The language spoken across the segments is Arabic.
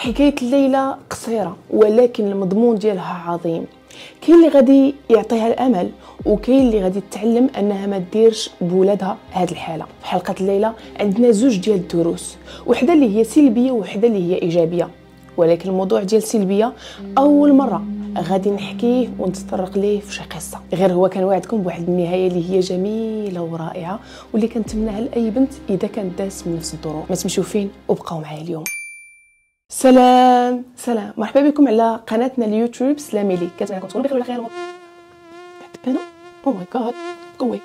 حكايه الليله قصيره ولكن المضمون ديالها عظيم كاين اللي غادي يعطيها الامل وكاين اللي غادي تتعلم انها ما تديرش بولادها هذه الحاله في حلقه الليله عندنا زوج ديال الدروس وحده اللي هي سلبيه وحده اللي هي ايجابيه ولكن الموضوع ديال سلبيه اول مره غادي نحكيه ونتطرق ليه في شي قصه غير هو كان وعدكم بواحد النهايه اللي هي جميله ورائعه واللي كنتمناها لاي بنت اذا كانت داس من نفس الظروف ما تمشوا فين وبقاو معايا اليوم سلام سلام مرحبا بكم على قناتنا اليوتيوب سلامي لي كنتمنى تكونوا بخير وعلى خير انا او ماي جاد قوي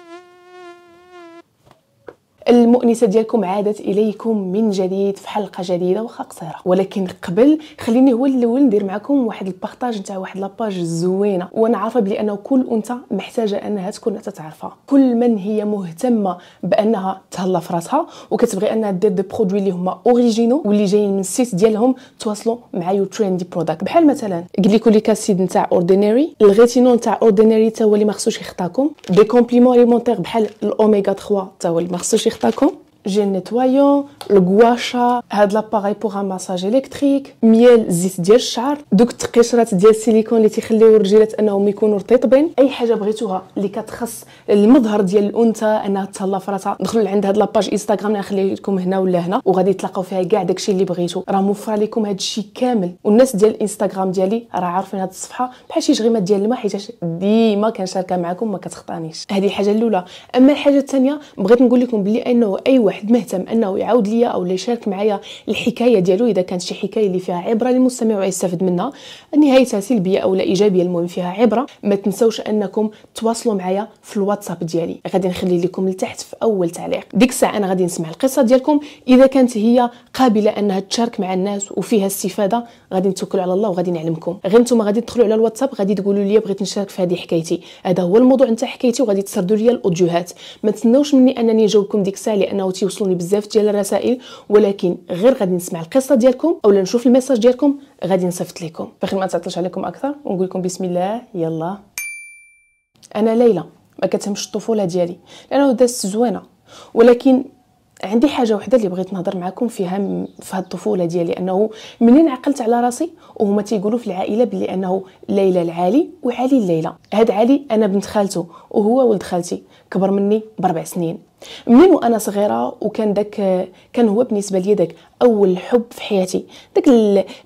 المؤنسة ديالكم عادت إليكم من جديد في حلقة جديدة واخا قصيرة ولكن قبل خليني هو الأول ندير معكم واحد البارطاج نتاع واحد لاباج زوينة وأنا عارفة بلي أنه كل أنثى محتاجة أنها تكون تتعرفها كل من هي مهتمة بأنها تهلا في راسها وكتبغي أنها دير دي برودوي اللي هما أوريجينو واللي جايين من السيت ديالهم تواصلوا مع يو تريندي برودكت بحال مثلا غليكوليك اسيد نتاع اورديناري الغيتينون نتاع اورديناري تا هو اللي ما خصوش يخطاكم دي كومبليمون اليمونتير بحال الاوميغا 3 تا هو اللي ما خصوش dire pas j'ai نيتوايون الكواشا هاد لاباغاي بوغ ماساج الكتريك، ميال الزيت ديال الشعر، دوك التقشرات ديال السيليكون اللي تيخليو الرجيلات انهم يكونوا رطيطبين، اي حاجه بغيتوها اللي كتخص المظهر ديال الانثى انها تهلا فراسها، دخلوا لعند هاد لاباج انستغرام نخلي لكم هنا ولا هنا وغادي تلاقاو فيها كاع داكشي اللي بغيتو، راه موفر لكم هادشي كامل، والناس ديال الانستغرام ديالي راه عارفين هاد الصفحه بحال شي جغيمات ديال الماء حيت ديما كنشاركها معكم ما كتخطانيش، هذه الحاجه الاولى، اما الحاجه الثانيه بغيت نقول لكم بلي انه اي واحد واحد مهتم انه يعاود ليا او يشارك معايا الحكايه ديالو اذا كانت شي حكايه اللي فيها عبره للمستمع ويستفد منها نهايتها سلبيه او لا ايجابيه المهم فيها عبره ما تنسوش انكم تواصلوا معايا في الواتساب ديالي غادي نخلي لكم لتحت في اول تعليق ديك الساعه انا غادي نسمع القصه ديالكم اذا كانت هي قابله انها تشارك مع الناس وفيها استفاده غادي نتوكل على الله وغادي نعلمكم غير نتوما غادي تدخلوا على الواتساب غادي تقولوا لي بغيت نشارك في هذه حكايتي هذا هو الموضوع نتاع حكايتي وغادي تسردوا لي الاوديوهات ما تسناوش مني انني نجاوبكم ديك الساعه لانه تيوصلوني بزاف ديال الرسائل ولكن غير غادي نسمع القصه ديالكم اولا نشوف الميساج ديالكم غادي نصيفط لكم باخي ما تعطلش عليكم اكثر ونقول لكم بسم الله يلا انا ليلى ما كتهمش الطفوله ديالي لانه دازت زوينه ولكن عندي حاجه وحده اللي بغيت نهضر معكم فيها في هاد الطفوله ديالي انه منين عقلت على راسي وهما تيقولوا في العائله بلي انه ليلى العالي وعلي الليلة هاد علي انا بنت خالته وهو ولد خالتي كبر مني باربع سنين من وانا صغيره وكان داك كان هو بالنسبه لي داك اول حب في حياتي داك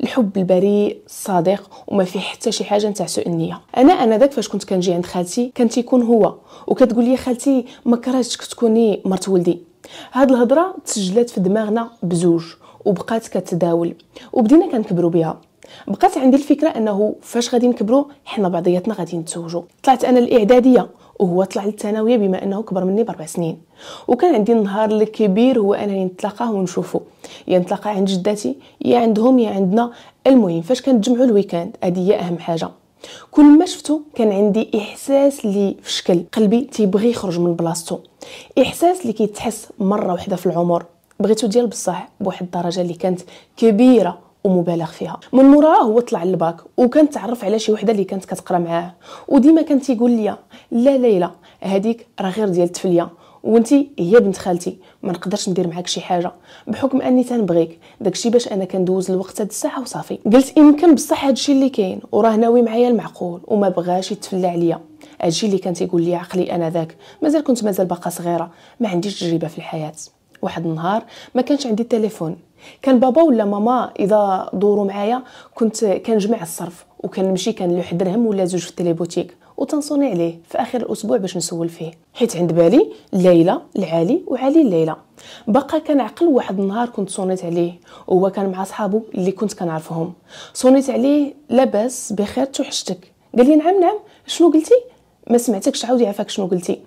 الحب البريء الصادق وما فيه حتى شي حاجه نتاع سوء النيه انا انا داك فاش كنت كنجي عند خالتي كان تيكون هو وكتقول لي خالتي ما كرهتك تكوني مرت ولدي هاد الهضره تسجلات في دماغنا بزوج وبقات كتداول وبدينا كنكبروا بها بقات عندي الفكره انه فاش غادي نكبروا حنا بعضياتنا غادي نتزوجوا طلعت انا الاعداديه وهو طلع للثانويه بما انه كبر مني باربع سنين وكان عندي النهار الكبير هو انني نتلاقاه ونشوفه يا نتلاقى عند جداتي يا عندهم يا عندنا المهم فاش كنتجمعوا الويكاند هذه هي اهم حاجه كل ما شفتو كان عندي احساس لي في شكل قلبي تيبغي يخرج من بلاصتو احساس اللي كيتحس مره واحده في العمر بغيتو ديال بصح بواحد الدرجه اللي كانت كبيره ومبالغ فيها من موراها هو طلع للباك وكان تعرف على شي وحده اللي كانت كتقرا معاه وديما كان تيقول لي لا ليلى هذيك راه غير ديال التفليه وانتي هي بنت خالتي ما نقدرش ندير معاك شي حاجه بحكم اني تنبغيك داكشي باش انا كندوز الوقت هاد الساعه وصافي قلت يمكن بصح هادشي اللي كاين وراه ناوي معايا المعقول وما بغاش يتفلى عليا هادشي اللي كان تيقول لي عقلي انا ذاك مازال كنت مازال باقا صغيره ما عنديش تجربه في الحياه واحد النهار ما كانش عندي تليفون كان بابا ولا ماما اذا دوروا معايا كنت كنجمع الصرف وكنمشي كنلوح درهم ولا زوج في التليبوتيك وتنصوني عليه في اخر الاسبوع باش نسول فيه حيت عند بالي ليلى العالي وعلي ليلى بقى عقل واحد النهار كنت صونيت عليه وهو كان مع صحابو اللي كنت كنعرفهم صونيت عليه لاباس بخير توحشتك قال لي نعم نعم شنو قلتي ما سمعتكش عاودي عفاك شنو قلتي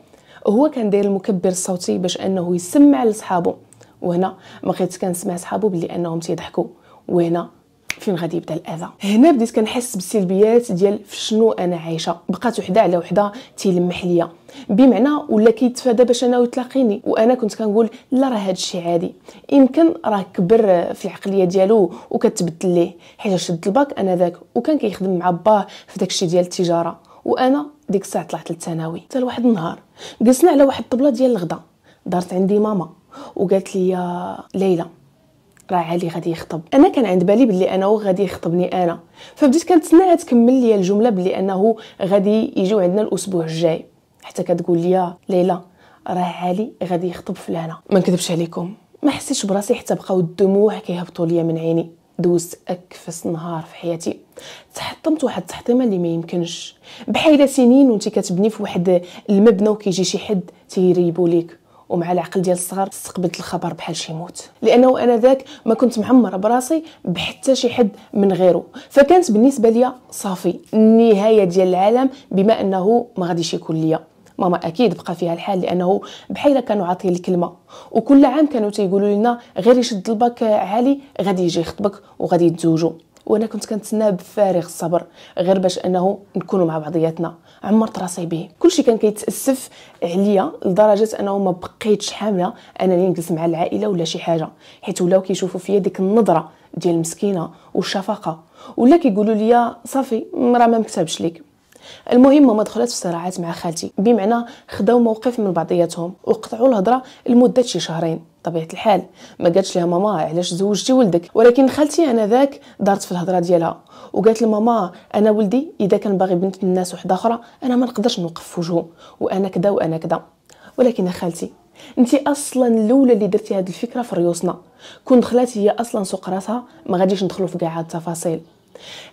هو كان داير المكبر الصوتي باش انه يسمع لصحابو وهنا ما بقيتش كنسمع صحابو بلي انهم تيضحكوا وهنا فين غادي يبدا الاذى هنا بديت كنحس بالسلبيات ديال شنو انا عايشه بقات وحده على وحده تيلمح ليا بمعنى ولا كيتفادى باش انا يتلاقيني وانا كنت كنقول لا راه هادشي عادي يمكن راه كبر في العقليه ديالو وكتبدل ليه حيت شد الباك انا ذاك وكان كيخدم مع باه في داكشي ديال التجاره وانا ديك الساعه طلعت للثانوي حتى لواحد النهار جلسنا على واحد الطبله ديال الغدا دارت عندي ماما وقالت لي آه، ليلى راه علي غادي يخطب انا كان عند بالي بلي انه غادي يخطبني انا فبديت كنتسناها تكمل لي الجمله بلي انه غادي يجيو عندنا الاسبوع الجاي حتى كتقول لي آه، ليلى راه علي غادي يخطب فلانه ما نكذبش عليكم ما حسيتش براسي حتى بقاو الدموع كيهبطوا ليا من عيني دوزت اكفس نهار في حياتي تحطمت واحد التحطيمه اللي ما يمكنش بحال سنين وانت كتبني في واحد المبنى وكيجي شي حد تيريبو ليك ومع العقل ديال الصغار استقبلت الخبر بحال شي موت لانه انا ذاك ما كنت معمره براسي بحتى شي حد من غيره فكانت بالنسبه ليا صافي النهايه ديال العالم بما انه ما غاديش يكون ليا ماما اكيد بقى فيها الحال لانه بحال كانوا عاطيين الكلمه وكل عام كانوا تيقولوا لنا غير يشد الباك عالي غادي يجي يخطبك وغادي يتزوجوا وانا كنت كنتسناه بفارغ الصبر غير باش انه نكونوا مع بعضياتنا عمرت راسي به كلشي كان كيتاسف عليا لدرجه انه ما بقيتش حامله انني نجلس مع العائله ولا شي حاجه حيت ولاو كيشوفوا فيا ديك النظره ديال المسكينه والشفقه ولا كيقولوا لي صافي راه ما مكتبش ليك المهم ماما دخلت في صراعات مع خالتي بمعنى خداو موقف من بعضياتهم وقطعوا الهضره لمده شي شهرين طبيعه الحال ما قالتش لها ماما علاش زوجتي ولدك ولكن خالتي انا ذاك دارت في الهضره ديالها وقالت لماما انا ولدي اذا كان باغي بنت الناس وحده اخرى انا ما نقدرش نوقف في وجهه وانا كدا وانا كدا ولكن خالتي انت اصلا الاولى اللي درتي هذه الفكره في ريوسنا كون دخلات هي اصلا سوق راسها ما غاديش ندخلو في كاع التفاصيل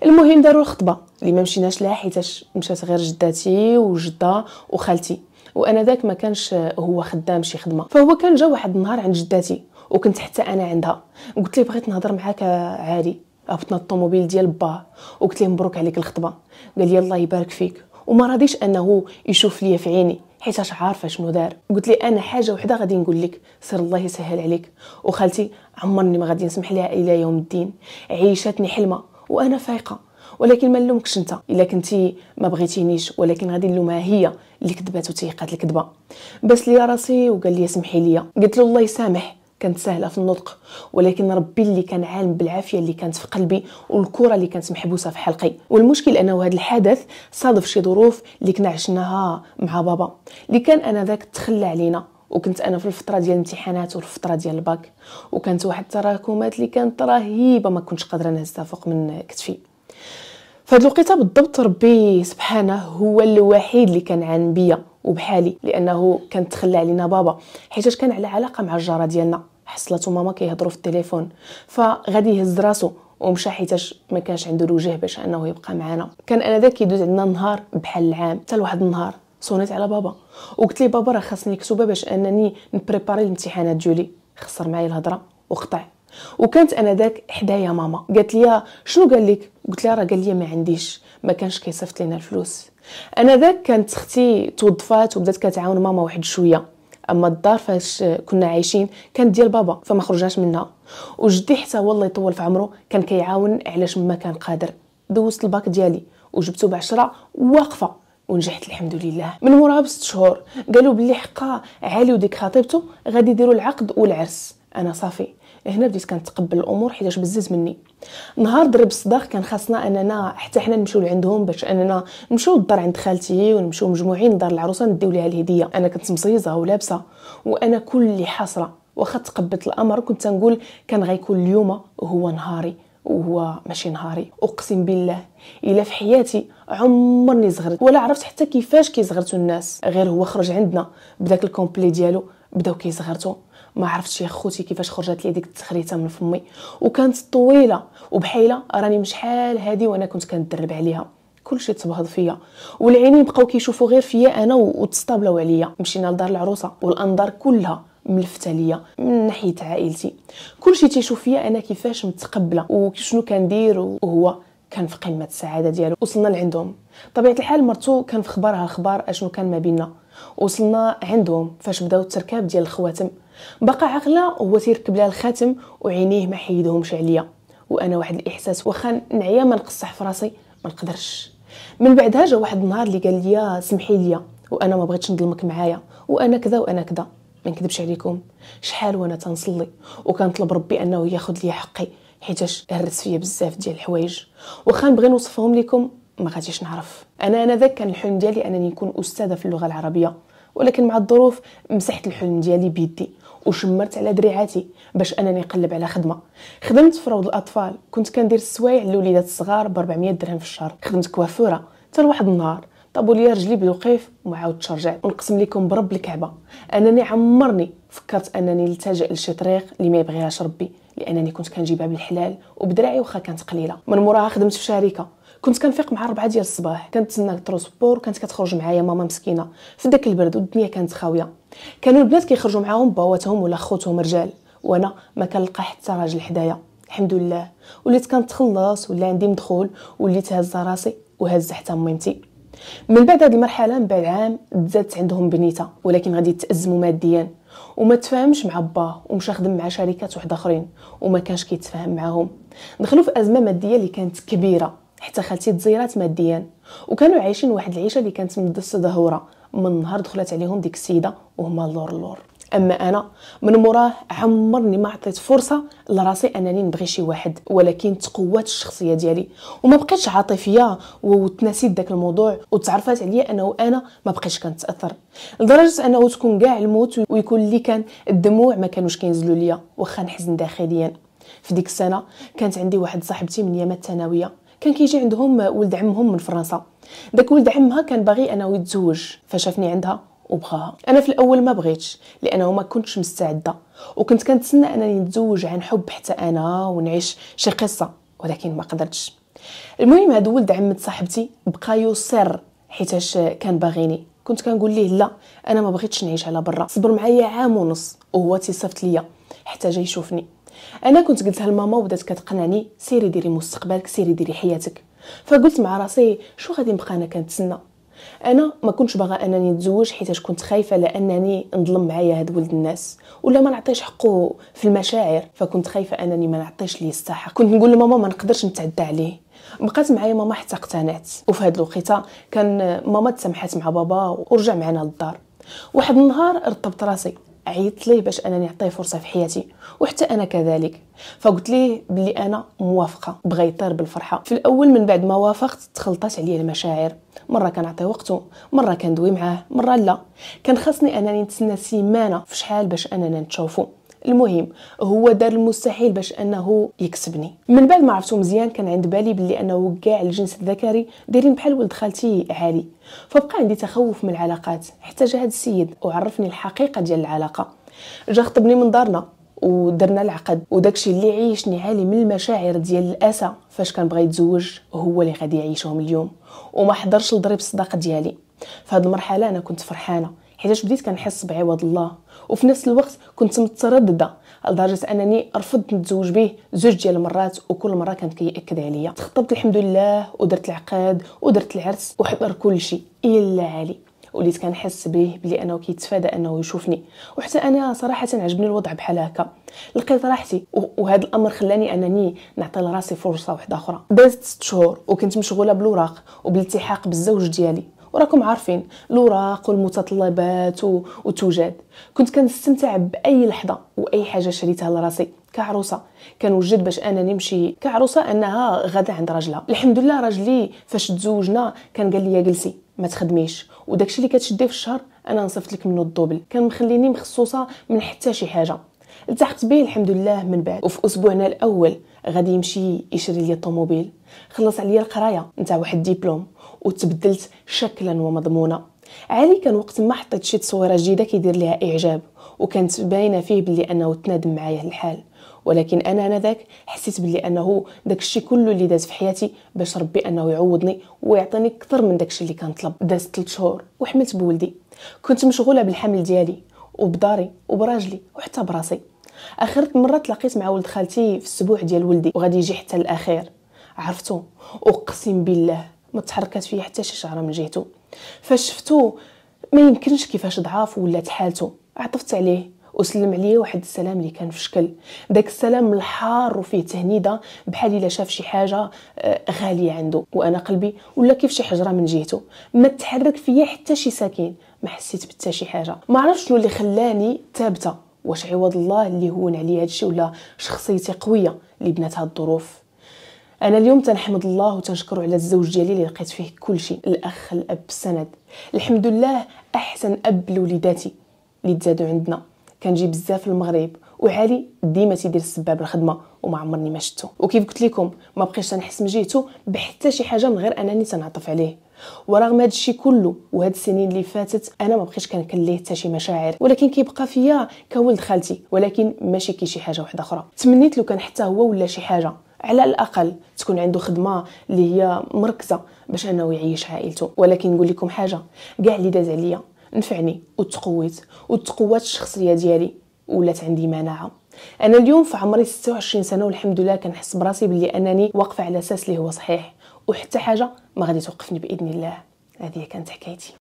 المهم داروا الخطبه اللي ما مشيناش لها حيتاش مشات غير جداتي وجده وخالتي وانا ذاك ما كانش هو خدام شي خدمه فهو كان جا واحد النهار عند جداتي وكنت حتى انا عندها قلت لي بغيت نهضر معاك عادي هبطنا الطوموبيل ديال باه وقلت لي مبروك عليك الخطبه قال لي الله يبارك فيك وما راضيش انه يشوف ليا في عيني حيتاش عارفه شنو دار قلت لي انا حاجه وحده غادي نقول لك سر الله يسهل عليك وخالتي عمرني ما غادي نسمح لها الى يوم الدين عيشتني حلمه وانا فايقه ولكن ما نلومكش انت الا كنتي ما بغيتينيش ولكن غادي نلومها هي اللي كذبات وتيقات الكذبه بس لي راسي وقال لي سمحي لي قلت له الله يسامح كانت سهله في النطق ولكن ربي اللي كان عالم بالعافيه اللي كانت في قلبي والكره اللي كانت محبوسه في حلقي والمشكل انه هذا الحدث صادف شي ظروف اللي كنا عشناها مع بابا اللي كان انذاك تخلى علينا وكنت انا في الفتره ديال الامتحانات والفتره ديال الباك وكانت واحد التراكمات اللي كانت رهيبه ما كنتش قادره نهزها فوق من كتفي فهاد الوقيته بالضبط ربي سبحانه هو الوحيد اللي كان عن بيا وبحالي لانه كان تخلى علينا بابا حيتاش كان على علاقه مع الجاره ديالنا حصلته ماما كيهضروا في التليفون فغادي يهز راسو ومشى حيتاش ما كانش عنده الوجه باش انه يبقى معنا كان انا ذاك يدوز عندنا نهار بحال العام حتى لواحد النهار صونيت على بابا وقلت ليه بابا راه خاصني كتوبه باش انني نبريباري الامتحانات ديالي خسر معايا الهضره وقطع وكانت انا ذاك حدايا ماما قالت لي شنو قال لك قلت لها راه قال لي ما عنديش ما كانش كيصيفط لينا الفلوس انا ذاك كانت اختي توظفات وبدات كتعاون ماما واحد شويه اما الدار فاش كنا عايشين كانت ديال بابا فما خرجناش منها وجدي حتى والله يطول في عمره كان كيعاون علاش ما كان قادر دوزت الباك ديالي وجبته بعشرة واقفه ونجحت الحمد لله من موراها بست شهور قالوا بلي حقا علي وديك خطيبته غادي يديروا العقد والعرس انا صافي هنا بديت كنتقبل الامور حيتاش بزز مني نهار درب الصداق كان خاصنا اننا حتى حنا نمشيو لعندهم باش اننا نمشيو للدار عند خالتي ونمشيو مجموعين لدار العروسه نديو ليها الهديه انا كنت مصيزه ولابسه وانا كل اللي حاصره واخا تقبلت الامر كنت نقول كان غيكون اليوم هو نهاري وهو ماشي نهاري اقسم بالله الا في حياتي عمرني زغرت ولا عرفت حتى كيفاش كيزغرتو الناس غير هو خرج عندنا بداك الكومبلي ديالو بداو كيزغرتو ما عرفتش يا خوتي كيفاش خرجت لي ديك التخريته من فمي وكانت طويله وبحيله راني من شحال هادي وانا كنت كندرب عليها كلشي تبهض فيا والعينين بقاو كيشوفوا غير فيا انا وتستابلاو عليا مشينا لدار العروسه والانظار كلها ملفته ليا من ناحيه عائلتي كلشي تيشوف فيا انا كيفاش متقبله وشنو كندير وهو كان في قمه السعاده ديالو وصلنا لعندهم طبيعه الحال مرتو كان في خبارها خبار اشنو كان ما بيننا وصلنا عندهم فاش بداو التركاب ديال الخواتم بقى عاقله هو تيركب لها الخاتم وعينيه ما حيدهمش عليا وانا واحد الاحساس واخا نعيا ما نقصح في راسي ما نقدرش من بعدها جا واحد النهار اللي قال لي سمحي لي وانا ما بغيتش نظلمك معايا وانا كذا وانا كذا ما نكذبش عليكم شحال وانا تنصلي وكنطلب ربي انه ياخذ لي حقي حيتاش هرس فيا بزاف ديال الحوايج واخا نبغي نوصفهم لكم ما غاديش نعرف انا انا ذاك كان الحلم ديالي انني نكون استاذه في اللغه العربيه ولكن مع الظروف مسحت الحلم ديالي بيدي وشمرت على دريعاتي باش انني نقلب على خدمه خدمت في روض الاطفال كنت كندير السوايع للوليدات الصغار ب 400 درهم في الشهر خدمت كوافوره حتى لواحد النهار طابوا لي رجلي بالوقيف ومعاود ترجع ونقسم لكم برب الكعبه انني عمرني فكرت انني نلتجا لشي طريق اللي ما يبغيهاش ربي لانني كنت كنجيبها بالحلال وبدراعي واخا كانت قليله من موراها خدمت في شركه كنت كنفيق مع ربعة ديال الصباح كنتسنى الترونسبور كانت كتخرج معايا ماما مسكينه في داك البرد والدنيا كانت خاويه كانوا البنات كيخرجوا معاهم باواتهم ولا خوتهم رجال وانا ما كنلقى حتى راجل حدايا الحمد لله وليت كنتخلص ولا عندي مدخول وليت هازه راسي وهزه حتى ميمتي من بعد هذه المرحله من بعد عام تزادت عندهم بنيته ولكن غادي تازموا ماديا وما تفاهمش مع باه ومشى خدم مع شركات واحد اخرين وما كانش كيتفاهم معاهم دخلوا في ازمه ماديه اللي كانت كبيره حتى خالتي تزيرات ماديا وكانوا عايشين واحد العيشه اللي كانت مدسه دهوره من نهار دخلت عليهم ديك السيده وهما لور لور اما انا من موراه عمرني ما عطيت فرصه لراسي انني نبغي شي واحد ولكن تقوات الشخصيه ديالي وما بقيتش عاطفيه وتناسيت داك الموضوع وتعرفات عليا انه انا ما بقيتش كنتاثر لدرجه انه تكون كاع الموت ويكون اللي كان الدموع ما كانوش كينزلوا ليا واخا نحزن داخليا في ديك السنه كانت عندي واحد صاحبتي من ايام الثانويه كان كيجي عندهم ولد عمهم من فرنسا داك ولد عمها كان باغي انه يتزوج فشافني عندها وبغاها انا في الاول ما بغيتش لانه ما كنتش مستعده وكنت كنتسنى انني نتزوج عن حب حتى انا ونعيش شي قصه ولكن ما قدرتش المهم هذا ولد عمة صاحبتي بقى يصر حيتاش كان باغيني كنت كنقول ليه لا انا ما بغيتش نعيش على برا صبر معايا عام ونص وهو تيصيفط ليا حتى جاي يشوفني انا كنت قلتها لماما وبدات كتقنعني سيري ديري مستقبلك سيري ديري حياتك فقلت مع راسي شو غادي نبقى انا كنتسنى انا ما كنتش باغا انني نتزوج حيت كنت خايفه لانني نظلم معايا هاد ولد الناس ولا ما نعطيش حقه في المشاعر فكنت خايفه انني ما نعطيش ليه يستحق كنت نقول لماما ما نقدرش نتعدى عليه بقات معايا ماما حتى اقتنعت وفي هاد الوقيته كان ماما تسامحات مع بابا ورجع معنا للدار واحد النهار رطبت راسي عيطت ليه باش انني نعطيه فرصه في حياتي وحتى انا كذلك فقلت ليه بلي انا موافقه بغى يطير بالفرحه في الاول من بعد ما وافقت تخلطات عليا المشاعر مره كنعطي وقته مره كندوي معاه مره لا كان خاصني انني نتسنى سيمانه في شحال باش اننا نتشوفو المهم هو دار المستحيل باش انه يكسبني من بعد ما عرفتو مزيان كان عند بالي بلي انه كاع الجنس الذكري دايرين بحال ولد خالتي عالي فبقى عندي تخوف من العلاقات حتى جا هذا السيد وعرفني الحقيقه ديال العلاقه جا خطبني من دارنا ودرنا العقد وداكشي اللي عيشني عالي من المشاعر ديال الاسى فاش كان بغى يتزوج هو اللي غادي يعيشهم اليوم وما حضرش لضريب الصداقه ديالي فهاد المرحله انا كنت فرحانه حيتاش بديت كنحس بعوض الله وفي نفس الوقت كنت متردده لدرجه انني رفضت نتزوج به زوج ديال المرات وكل مره كان كياكد عليا تخطبت الحمد لله ودرت العقد ودرت العرس وحضر كل شيء الا علي وليت كنحس به بلي انه كيتفادى انه يشوفني وحتى انا صراحه عجبني الوضع بحال هكا لقيت راحتي وهذا الامر خلاني انني نعطي لراسي فرصه واحده اخرى دازت 6 شهور وكنت مشغوله بالوراق وبالالتحاق بالزوج ديالي وراكم عارفين الوراق والمتطلبات وتوجد كنت كنستمتع باي لحظه واي حاجه شريتها لراسي كعروسه كنوجد باش انا نمشي كعروسه انها غدا عند راجلها الحمد لله راجلي فاش تزوجنا كان قال لي جلسي ما تخدميش وداكشي اللي كتشدي في الشهر انا نصفت لك منه الدوبل كان مخليني مخصوصه من حتى شي حاجه التحقت به الحمد لله من بعد وفي اسبوعنا الاول غادي يمشي يشري لي الطوموبيل خلص عليا القرايه نتاع واحد ديبلوم وتبدلت شكلا ومضمونا علي كان وقت ما حطيت شي تصويره جديده كيدير ليها اعجاب وكانت باينه فيه بلي انه تنادم معايا الحال ولكن انا ذاك حسيت بلي انه داكشي كله اللي داز في حياتي باش ربي انه يعوضني ويعطيني اكثر من داكشي اللي كان طلب داز 3 شهور وحملت بولدي كنت مشغوله بالحمل ديالي وبداري وبراجلي وحتى براسي اخرت مره تلاقيت مع ولد خالتي في السبوع ديال ولدي وغادي يجي حتى الاخير عرفتو اقسم بالله ما تحركات فيه حتى شي شعره من جهته فاش شفتو ما يمكنش كيفاش ضعاف ولات حالته عطفت عليه وسلم عليه واحد السلام اللي كان في شكل داك السلام الحار وفيه تهنيده بحال الا شاف شي حاجه آه، غاليه عنده وانا قلبي ولا كيف شي حجره من جهته ما تحرك فيا حتى شي ساكن ما حسيت بتا شي حاجه ما عرفتش شنو اللي خلاني ثابته واش عوض الله اللي هون عليا هادشي ولا شخصيتي قويه اللي بنات هاد الظروف انا اليوم تنحمد الله وتنشكره على الزوج ديالي اللي لقيت فيه كل شيء الاخ الاب السند الحمد لله احسن اب لوليداتي اللي تزادوا عندنا كنجي بزاف المغرب وعلي ديما تيدير السباب الخدمه وما عمرني ما شفتو وكيف قلت لكم ما بقيتش تنحس من جهته بحتى شي حاجه من غير انني تنعطف عليه ورغم هذا الشيء كله وهاد السنين اللي فاتت انا ما بقيتش كنكن ليه حتى شي مشاعر ولكن كيبقى فيا كولد خالتي ولكن ماشي كي شي حاجه واحده اخرى تمنيت لو كان حتى هو ولا شي حاجه على الاقل تكون عنده خدمه اللي هي مركزه باش انه يعيش عائلته ولكن نقول لكم حاجه كاع اللي داز عليا نفعني وتقويت وتقوات الشخصيه ديالي ولات عندي مناعه انا اليوم في عمري 26 سنه والحمد لله كنحس براسي بلي انني واقفه على اساس اللي هو صحيح وحتى حاجه ما غادي توقفني باذن الله هذه كانت حكايتي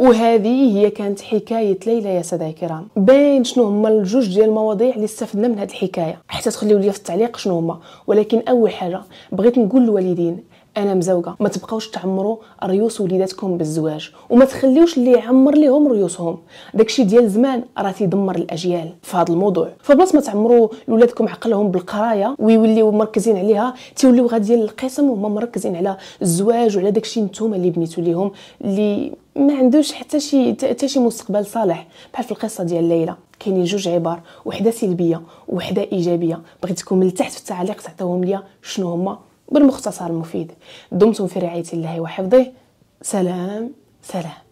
وهذه هي كانت حكايه ليلى يا ساده الكرام باين شنو هما الجوج ديال المواضيع اللي استفدنا من هذه الحكايه حتى تخليو لي في التعليق شنو هما ولكن اول حاجه بغيت نقول للوالدين انا مزوجه ما تبقاوش تعمروا ريوس وليداتكم بالزواج وما تخليوش اللي يعمر ليهم ريوسهم داكشي ديال زمان راه تيدمر الاجيال في هذا الموضوع فبلاص ما تعمروا لولادكم عقلهم بالقرايه ويوليو مركزين عليها تيوليو غاديين للقسم وهما مركزين على الزواج وعلى داكشي نتوما اللي بنيتو ليهم اللي ما عندوش حتى شي حتى شي مستقبل صالح بحال في القصه ديال ليلى كاينين جوج عبار وحده سلبيه وحده ايجابيه بغيتكم من في التعليق تعطيوهم ليا شنو هما بالمختصر المفيد دمتم في رعاية الله وحفظه سلام سلام